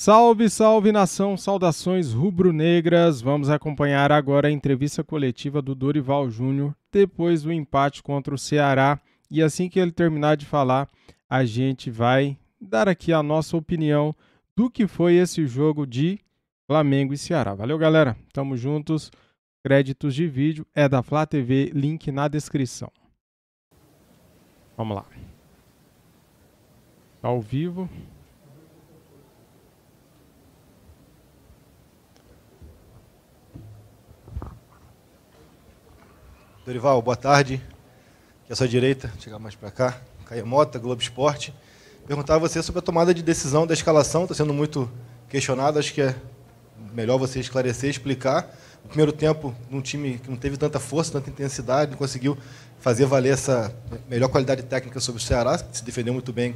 Salve, salve nação, saudações rubro-negras. Vamos acompanhar agora a entrevista coletiva do Dorival Júnior depois do empate contra o Ceará. E assim que ele terminar de falar, a gente vai dar aqui a nossa opinião do que foi esse jogo de Flamengo e Ceará. Valeu, galera. Tamo juntos. Créditos de vídeo é da Flá TV, link na descrição. Vamos lá. Ao vivo. Dorival, boa tarde. Aqui à sua direita, chegar mais para cá. Caia Mota, Globo Esporte. Perguntar a você sobre a tomada de decisão da escalação, está sendo muito questionado. acho que é melhor você esclarecer, explicar. O primeiro tempo, num time que não teve tanta força, tanta intensidade, não conseguiu fazer valer essa melhor qualidade técnica sobre o Ceará, se defendeu muito bem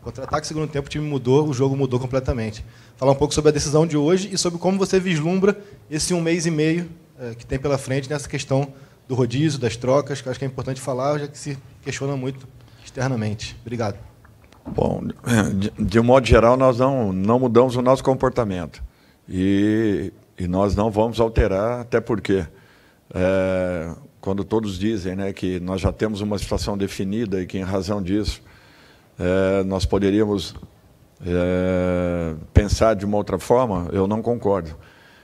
contra-ataque. Segundo tempo, o time mudou, o jogo mudou completamente. Falar um pouco sobre a decisão de hoje e sobre como você vislumbra esse um mês e meio eh, que tem pela frente nessa questão do rodízio, das trocas, que acho que é importante falar, já que se questiona muito externamente. Obrigado. Bom, é, de, de, um modo geral, nós não, não mudamos o nosso comportamento. E, e nós não vamos alterar, até porque, é, quando todos dizem né, que nós já temos uma situação definida e que, em razão disso, é, nós poderíamos é, pensar de uma outra forma, eu não concordo.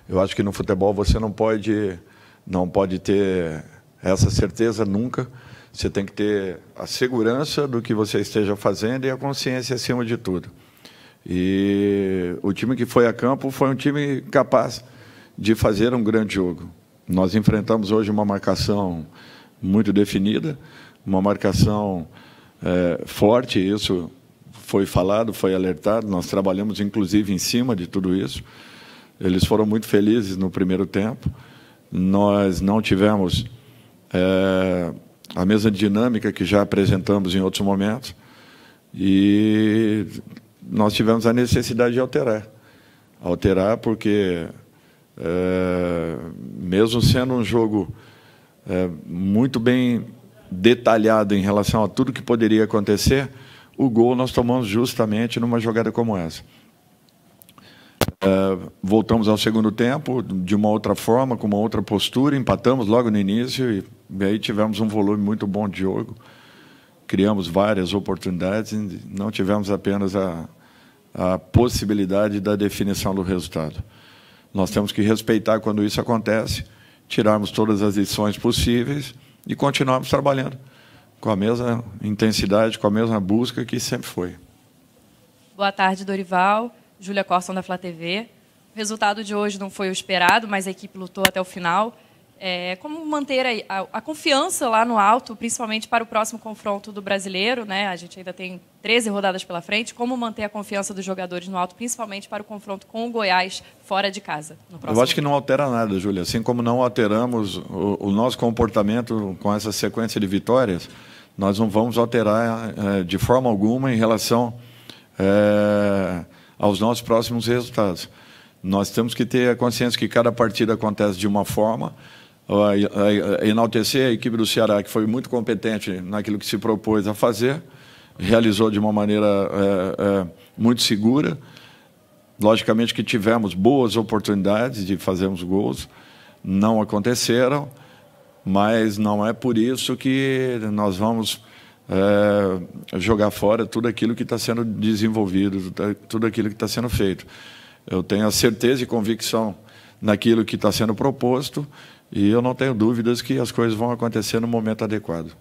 Eu acho que no futebol você não pode, não pode ter essa certeza nunca. Você tem que ter a segurança do que você esteja fazendo e a consciência acima de tudo. E o time que foi a campo foi um time capaz de fazer um grande jogo. Nós enfrentamos hoje uma marcação muito definida, uma marcação é, forte, isso foi falado, foi alertado, nós trabalhamos inclusive em cima de tudo isso. Eles foram muito felizes no primeiro tempo. Nós não tivemos é, a mesma dinâmica que já apresentamos em outros momentos, e nós tivemos a necessidade de alterar. Alterar porque, é, mesmo sendo um jogo é, muito bem detalhado em relação a tudo que poderia acontecer, o gol nós tomamos justamente numa jogada como essa. É, voltamos ao segundo tempo de uma outra forma, com uma outra postura, empatamos logo no início e, e aí tivemos um volume muito bom de jogo. Criamos várias oportunidades, não tivemos apenas a, a possibilidade da definição do resultado. Nós temos que respeitar quando isso acontece, tirarmos todas as lições possíveis e continuarmos trabalhando com a mesma intensidade, com a mesma busca que sempre foi. Boa tarde, Dorival. Júlia Corson, da Flá TV. O resultado de hoje não foi o esperado, mas a equipe lutou até o final. É, como manter a, a, a, confiança lá no alto, principalmente para o próximo confronto do brasileiro, né? A gente ainda tem 13 rodadas pela frente. Como manter a confiança dos jogadores no alto, principalmente para o confronto com o Goiás fora de casa? Eu acho que não altera nada, Júlia. Assim como não alteramos o, o, nosso comportamento com essa sequência de vitórias, nós não vamos alterar é, de forma alguma em relação. É, aos nossos próximos resultados. Nós temos que ter a consciência que cada partida acontece de uma forma. É, enaltecer a equipe do Ceará, que foi muito competente naquilo que se propôs a fazer, realizou de uma maneira é, é, muito segura. Logicamente que tivemos boas oportunidades de fazermos gols, não aconteceram, mas não é por isso que nós vamos é, jogar fora tudo aquilo que está sendo desenvolvido, tá, tudo aquilo que está sendo feito. Eu tenho a certeza e convicção naquilo que está sendo proposto e eu não tenho dúvidas que as coisas vão acontecer no momento adequado.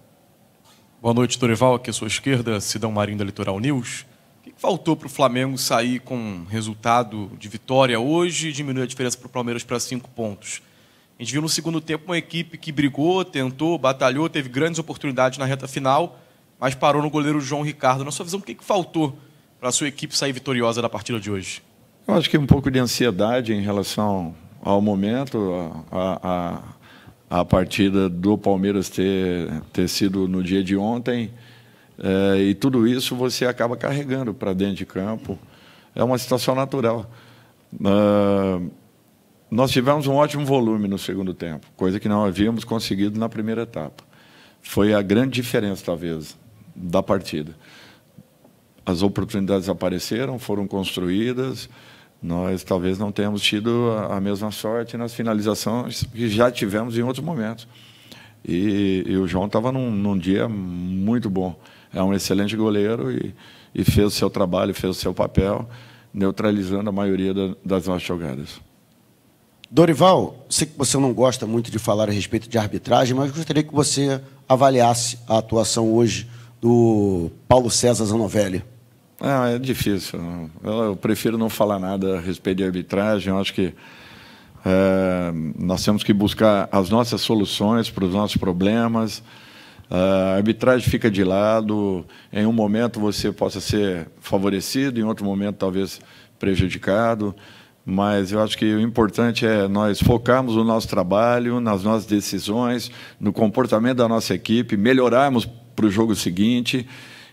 Boa noite, Dorival. Aqui à sua esquerda, Sidão Marinho da Litoral News. O que faltou para o Flamengo sair com resultado de vitória hoje e diminuir a diferença para o Palmeiras para cinco pontos? A gente viu no segundo tempo uma equipe que brigou, tentou, batalhou, teve grandes oportunidades na reta final, mas parou no goleiro João Ricardo. Na sua visão, o que, que faltou para a sua equipe sair vitoriosa da partida de hoje? Eu acho que um pouco de ansiedade em relação ao momento, a, a, a partida do Palmeiras ter, ter sido no dia de ontem. É, e tudo isso você acaba carregando para dentro de campo. É uma situação natural. Uh, nós tivemos um ótimo volume no segundo tempo, coisa que não havíamos conseguido na primeira etapa. Foi a grande diferença, talvez da partida. As oportunidades apareceram, foram construídas. Nós talvez não tenhamos tido a, mesma sorte nas finalizações que já tivemos em outros momentos. E, e o João estava num, num, dia muito bom. É um excelente goleiro e, e, fez o seu trabalho, fez o seu papel, neutralizando a maioria da, das nossas jogadas. Dorival, sei que você não gosta muito de falar a respeito de arbitragem, mas gostaria que você avaliasse a atuação hoje do Paulo César Zanovelli? Ah, é difícil. Eu, prefiro não falar nada a respeito de arbitragem. Eu acho que é, nós temos que buscar as nossas soluções para os nossos problemas. A arbitragem fica de lado. Em um momento você possa ser favorecido, em outro momento talvez prejudicado. Mas eu acho que o importante é nós focarmos no nosso trabalho, nas nossas decisões, no comportamento da nossa equipe, melhorarmos para o jogo seguinte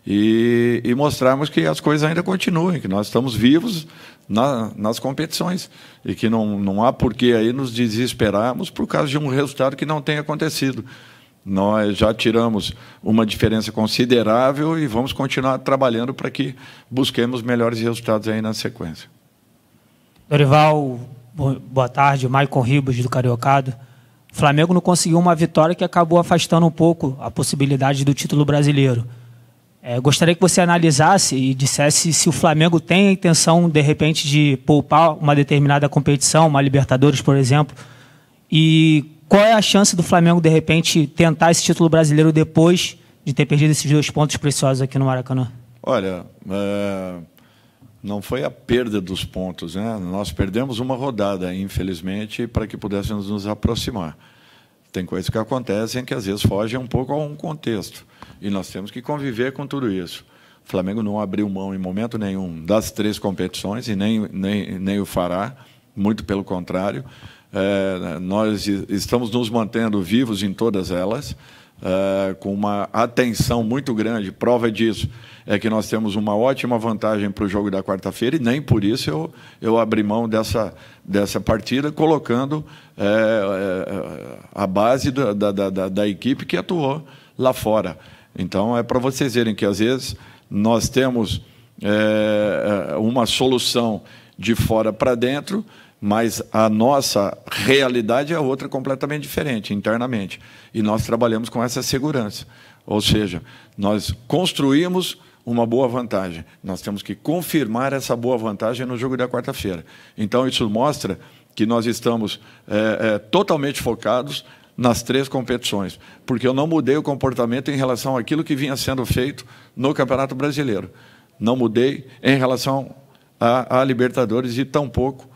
e, e, mostrarmos que as coisas ainda continuem, que nós estamos vivos na, nas competições e que não, não há por que aí nos desesperarmos por causa de um resultado que não tem acontecido. Nós já tiramos uma diferença considerável e vamos continuar trabalhando para que busquemos melhores resultados aí na sequência. Dorival, boa tarde. Maicon Ribas, do Cariocado. Flamengo não conseguiu uma vitória que acabou afastando um pouco a possibilidade do título brasileiro. É, gostaria que você analisasse e dissesse se o Flamengo tem a intenção, de repente, de poupar uma determinada competição, uma Libertadores, por exemplo, e qual é a chance do Flamengo, de repente, tentar esse título brasileiro depois de ter perdido esses dois pontos preciosos aqui no Maracanã? Olha, é, não foi a perda dos pontos. Né? Nós perdemos uma rodada, infelizmente, para que pudéssemos nos aproximar. Tem coisas que acontecem que às vezes fogem um pouco a um contexto. E nós temos que conviver com tudo isso. O Flamengo não abriu mão em momento nenhum das três competições e nem, nem, nem o fará, muito pelo contrário. É, nós estamos nos mantendo vivos em todas elas. Eh, com uma atenção muito grande. Prova disso é que nós temos uma ótima vantagem para o jogo da quarta-feira e nem por isso eu, eu abri mão dessa, dessa partida, colocando é, é, a base da, da, da, da, equipe que atuou lá fora. Então, é para vocês verem que, às vezes, nós temos é, uma solução de fora para dentro, mas a nossa realidade é outra completamente diferente internamente. E nós trabalhamos com essa segurança. Ou seja, nós construímos uma boa vantagem. Nós temos que confirmar essa boa vantagem no jogo da quarta-feira. Então, isso mostra que nós estamos é, é, totalmente focados nas três competições, porque eu não mudei o comportamento em relação àquilo que vinha sendo feito no Campeonato Brasileiro. Não mudei em relação à Libertadores e tampouco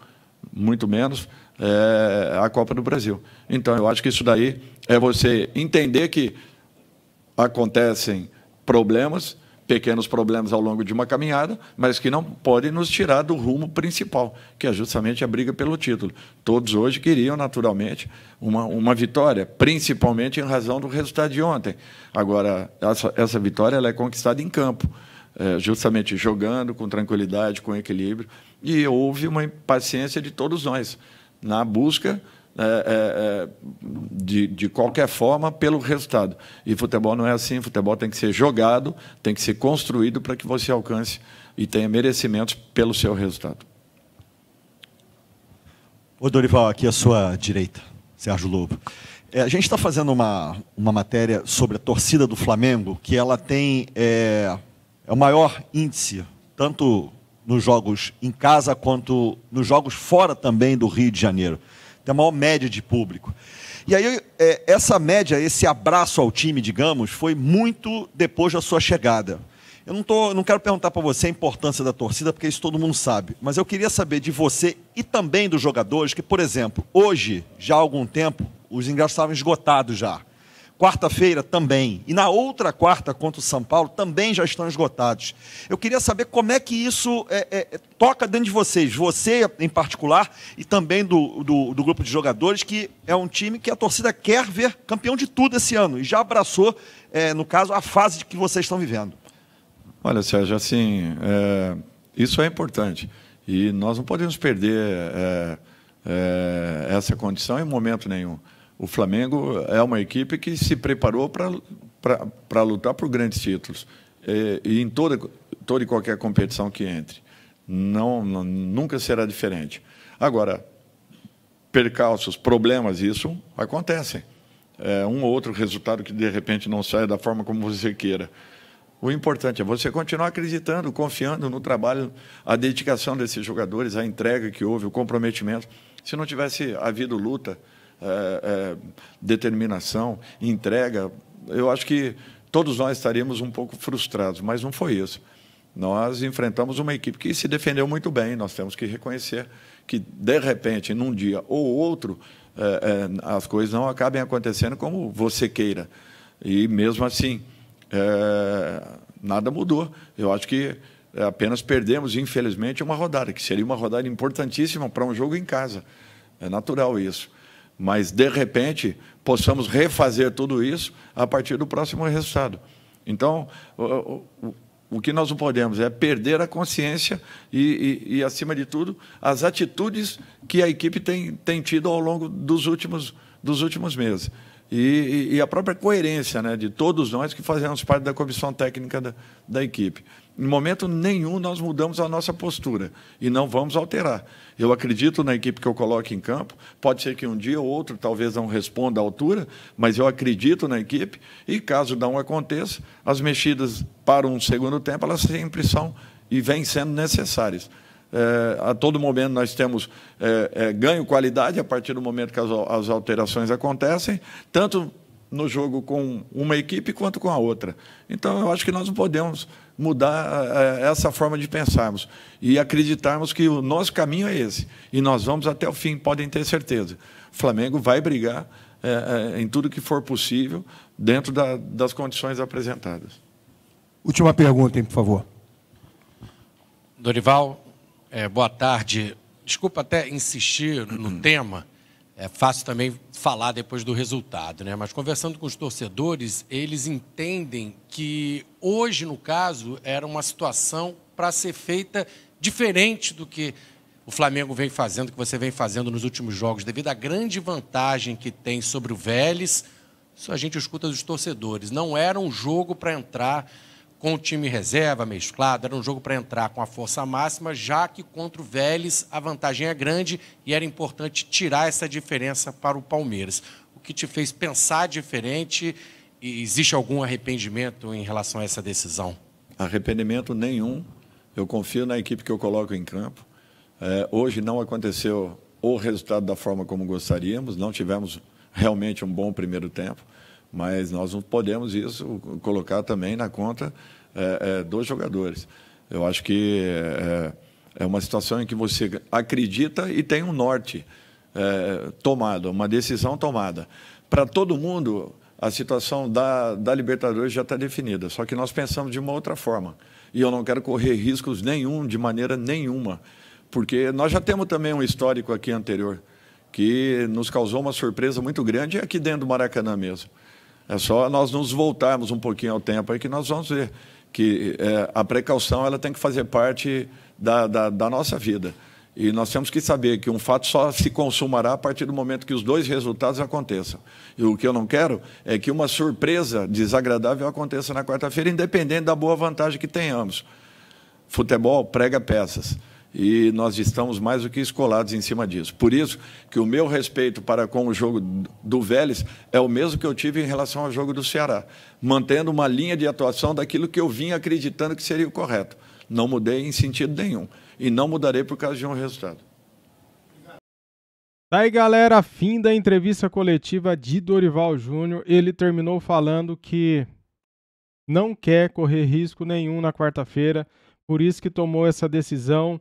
muito menos é, a Copa do Brasil. Então, eu acho que isso daí é você entender que acontecem problemas, pequenos problemas ao longo de uma caminhada, mas que não podem nos tirar do rumo principal, que é justamente a briga pelo título. Todos hoje queriam, naturalmente, uma, uma vitória, principalmente em razão do resultado de ontem. Agora, essa, essa vitória ela é conquistada em campo, é, justamente jogando com tranquilidade, com equilíbrio, e houve uma impaciência de todos nós na busca né, é, é, de, de qualquer forma pelo resultado. E futebol não é assim, futebol tem que ser jogado, tem que ser construído para que você alcance e tenha merecimentos pelo seu resultado. Ô Dorival, aqui à sua direita, Sérgio Lobo. É, a gente está fazendo uma, uma matéria sobre a torcida do Flamengo, que ela tem é, é o maior índice, tanto nos jogos em casa quanto nos jogos fora também do Rio de Janeiro. Tem a maior média de público. E aí, é, essa média, esse abraço ao time, digamos, foi muito depois da sua chegada. Eu não, tô, não quero perguntar para você a importância da torcida, porque isso todo mundo sabe. Mas eu queria saber de você e também dos jogadores que, por exemplo, hoje, já há algum tempo, os ingressos estavam esgotados já quarta-feira também, e na outra quarta contra o São Paulo também já estão esgotados. Eu queria saber como é que isso é, é, é, toca dentro de vocês, você em particular, e também do, do, do, grupo de jogadores, que é um time que a torcida quer ver campeão de tudo esse ano, e já abraçou, é, no caso, a fase que vocês estão vivendo. Olha, Sérgio, assim, é, isso é importante, e nós não podemos perder é, essa condição em momento nenhum. O Flamengo é uma equipe que se preparou para lutar por grandes títulos é, e em toda, toda e qualquer competição que entre. Não, não, nunca será diferente. Agora, percalços, problemas, isso acontecem. É um ou outro resultado que de repente não sai da forma como você queira. O importante é você continuar acreditando, confiando no trabalho, a dedicação desses jogadores, a entrega que houve, o comprometimento. Se não tivesse havido luta, é, é, determinação, entrega, eu acho que todos nós estaríamos um pouco frustrados, mas não foi isso. Nós enfrentamos uma equipe que se defendeu muito bem, nós temos que reconhecer que, de repente, num dia ou outro, é, é as coisas não acabem acontecendo como você queira. E, mesmo assim, é, nada mudou. Eu acho que apenas perdemos, infelizmente, uma rodada, que seria uma rodada importantíssima para um jogo em casa. É natural isso mas de repente possamos refazer tudo isso a partir do próximo resultado. Então, o, o, o que nós não podemos é perder a consciência e, e, e, acima de tudo, as atitudes que a equipe tem, tem tido ao longo dos últimos, dos últimos meses. E, e a própria coerência né, de todos nós que fazemos parte da comissão técnica da, da equipe. Em momento nenhum nós mudamos a nossa postura e não vamos alterar. Eu acredito na equipe que eu coloco em campo. Pode ser que um dia ou outro talvez não responda à altura, mas eu acredito na equipe e caso não aconteça, as mexidas para um segundo tempo elas sempre são e vêm sendo necessárias. É, a todo momento nós temos é, é, ganho qualidade a partir do momento que as, as alterações acontecem, tanto no jogo com uma equipe quanto com a outra. Então eu acho que nós não podemos mudar eh, eh, essa forma de pensarmos e acreditarmos que o nosso caminho é esse. E nós vamos até o fim, podem ter certeza. O Flamengo vai brigar eh, em tudo que for possível dentro das condições apresentadas. Última pergunta, por favor. Dorival, boa tarde. Desculpa até insistir no uhum. tema, é fácil também falar depois do resultado, né? Mas conversando com os torcedores, eles entendem que hoje, no caso, era uma situação para ser feita diferente do que o Flamengo vem fazendo, que você vem fazendo nos últimos jogos, devido à grande vantagem que tem sobre o Vélez. Isso a gente escuta dos torcedores. Não era um jogo para entrar com o time reserva mesclado, era um jogo para entrar com a força máxima, já que contra o Vélez a vantagem é grande e era importante tirar essa diferença para o Palmeiras. O que te fez pensar diferente? E existe algum arrependimento em relação a essa decisão? Arrependimento nenhum. Eu confio na equipe que eu coloco em campo. É, hoje não aconteceu o resultado da forma como gostaríamos, não tivemos realmente um bom primeiro tempo. Mas nós não podemos isso colocar também na conta é, é, dos jogadores. Eu acho que é, é, uma situação em que você acredita e tem um norte é, tomado, uma decisão tomada. Para todo mundo, a situação da, da Libertadores já está definida, só que nós pensamos de uma outra forma. E eu não quero correr riscos nenhum, de maneira nenhuma, porque nós já temos também um histórico aqui anterior que nos causou uma surpresa muito grande aqui dentro do Maracanã mesmo. É só nós nos voltarmos um pouquinho ao tempo aí que nós vamos ver que é, a precaução ela tem que fazer parte da, da, da nossa vida. E nós temos que saber que um fato só se consumará a partir do momento que os dois resultados aconteçam. E o que eu não quero é que uma surpresa desagradável aconteça na quarta-feira, independente da boa vantagem que tenhamos. Futebol prega peças e nós estamos mais do que escolados em cima disso. Por isso que o meu respeito para com o jogo do Vélez é o mesmo que eu tive em relação ao jogo do Ceará, mantendo uma linha de atuação daquilo que eu vinha acreditando que seria o correto. Não mudei em sentido nenhum e não mudarei por causa de um resultado. Daí, tá galera, fim da entrevista coletiva de Dorival Júnior. Ele terminou falando que não quer correr risco nenhum na quarta-feira, por isso que tomou essa decisão.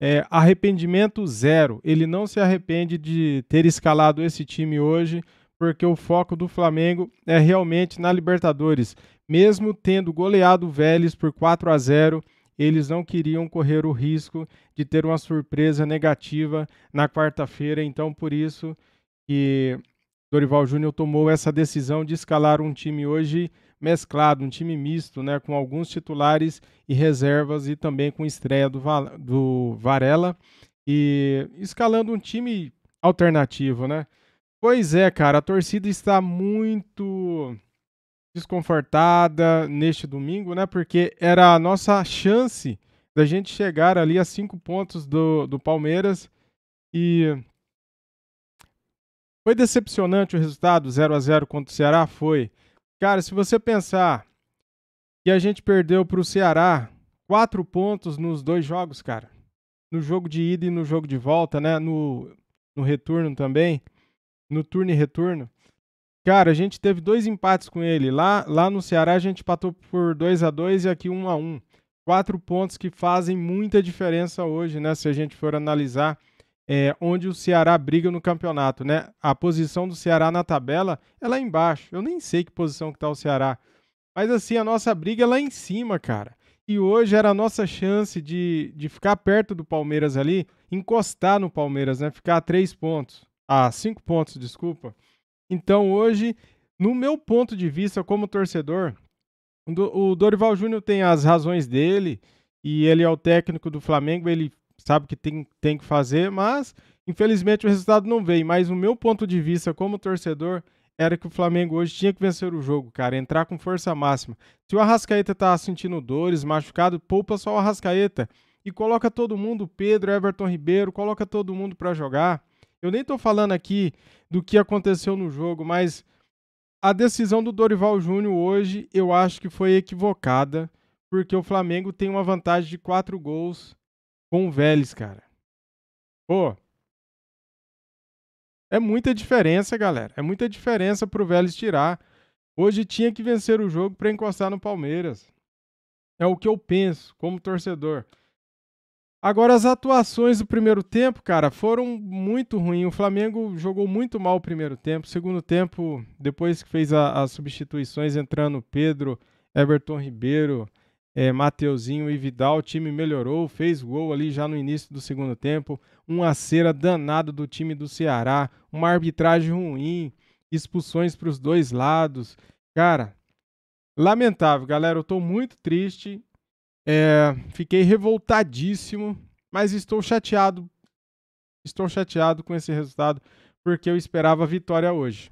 É, arrependimento zero. Ele não se arrepende de ter escalado esse time hoje, porque o foco do Flamengo é realmente na Libertadores. Mesmo tendo goleado o Vélez por 4 a 0, eles não queriam correr o risco de ter uma surpresa negativa na quarta-feira. Então, por isso que Dorival Júnior tomou essa decisão de escalar um time hoje mesclado, um time misto, né, com alguns titulares e reservas e também com estreia do, do Varela e escalando um time alternativo, né? Pois é, cara, a torcida está muito desconfortada neste domingo, né? Porque era a nossa chance da gente chegar ali a cinco pontos do, do Palmeiras e foi decepcionante o resultado, 0 a 0 contra o Ceará, foi. Cara, se você pensar que a gente perdeu para o Ceará quatro pontos nos dois jogos, cara. No jogo de ida e no jogo de volta, né? No, no retorno também. No turno e retorno. Cara, a gente teve dois empates com ele. Lá, lá no Ceará a gente patou por 2 a 2 e aqui 1 um a 1 um. Quatro pontos que fazem muita diferença hoje, né? Se a gente for analisar é, onde o Ceará briga no campeonato, né? A posição do Ceará na tabela é lá embaixo. Eu nem sei que posição que tá o Ceará. Mas assim, a nossa briga é lá em cima, cara. E hoje era a nossa chance de, de ficar perto do Palmeiras ali, encostar no Palmeiras, né? Ficar a três pontos. A ah, cinco pontos, desculpa. Então hoje, no meu ponto de vista como torcedor, o Dorival Júnior tem as razões dele, e ele é o técnico do Flamengo, ele sabe que tem, tem que fazer, mas infelizmente o resultado não veio. Mas o meu ponto de vista como torcedor era que o Flamengo hoje tinha que vencer o jogo, cara, entrar com força máxima. Se o Arrascaeta tá sentindo dores, machucado, poupa só o Arrascaeta e coloca todo mundo, Pedro, Everton Ribeiro, coloca todo mundo para jogar. Eu nem tô falando aqui do que aconteceu no jogo, mas a decisão do Dorival Júnior hoje eu acho que foi equivocada, porque o Flamengo tem uma vantagem de quatro gols com o Vélez, cara. Pô. É muita diferença, galera. É muita diferença pro Vélez tirar. Hoje tinha que vencer o jogo para encostar no Palmeiras. É o que eu penso como torcedor. Agora, as atuações do primeiro tempo, cara, foram muito ruins. O Flamengo jogou muito mal o primeiro tempo. Segundo tempo, depois que fez a, as substituições, entrando Pedro, Everton Ribeiro, é, Mateuzinho e Vidal, o time melhorou, fez gol ali já no início do segundo tempo, uma cera danada do time do Ceará, uma arbitragem ruim, expulsões para os dois lados. Cara, lamentável, galera, eu estou muito triste, é, fiquei revoltadíssimo, mas estou chateado, estou chateado com esse resultado, porque eu esperava vitória hoje.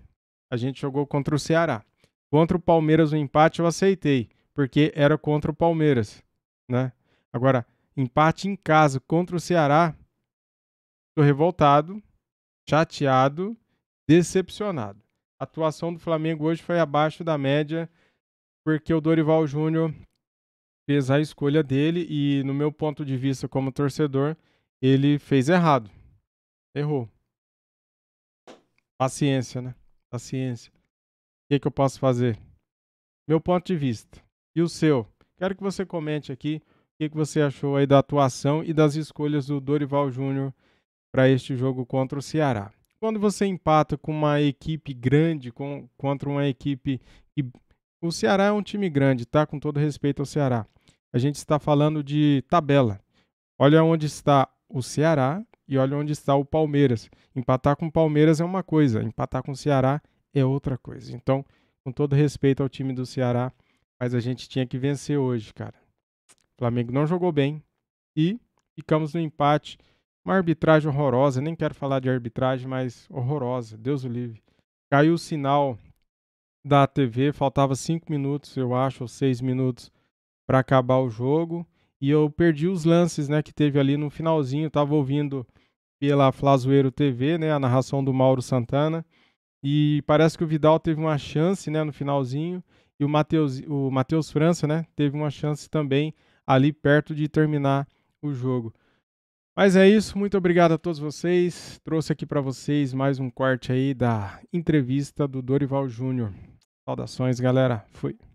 A gente jogou contra o Ceará. Contra o Palmeiras, o empate eu aceitei porque era contra o Palmeiras, né? Agora, empate em casa contra o Ceará, tô revoltado, chateado, decepcionado. A atuação do Flamengo hoje foi abaixo da média, porque o Dorival Júnior fez a escolha dele e, no meu ponto de vista como torcedor, ele fez errado. Errou. Paciência, né? Paciência. O que, é que eu posso fazer? Meu ponto de vista e o seu. Quero que você comente aqui o que, você achou aí da atuação e das escolhas do Dorival Júnior para este jogo contra o Ceará. Quando você empata com uma equipe grande, com, contra uma equipe. Que... O Ceará é um time grande, tá? Com todo respeito ao Ceará. A gente está falando de tabela. Olha onde está o Ceará e olha onde está o Palmeiras. Empatar com o Palmeiras é uma coisa, empatar com o Ceará é outra coisa. Então, com todo respeito ao time do Ceará, mas a gente tinha que vencer hoje, cara. O Flamengo não jogou bem e ficamos no empate. Uma arbitragem horrorosa, nem quero falar de arbitragem, mas horrorosa, Deus o livre. Caiu o sinal da TV, faltava 5 minutos, eu acho, ou 6 minutos para acabar o jogo. E eu perdi os lances, né, que teve ali no finalzinho, tava ouvindo pela Flazoeiro TV, né, a narração do Mauro Santana. E parece que o Vidal teve uma chance, né, no finalzinho. E o Matheus, o Mateus França, né, teve uma chance também ali perto de terminar o jogo. Mas é isso, muito obrigado a todos vocês. Trouxe aqui para vocês mais um corte aí da entrevista do Dorival Júnior. Saudações, galera. Fui.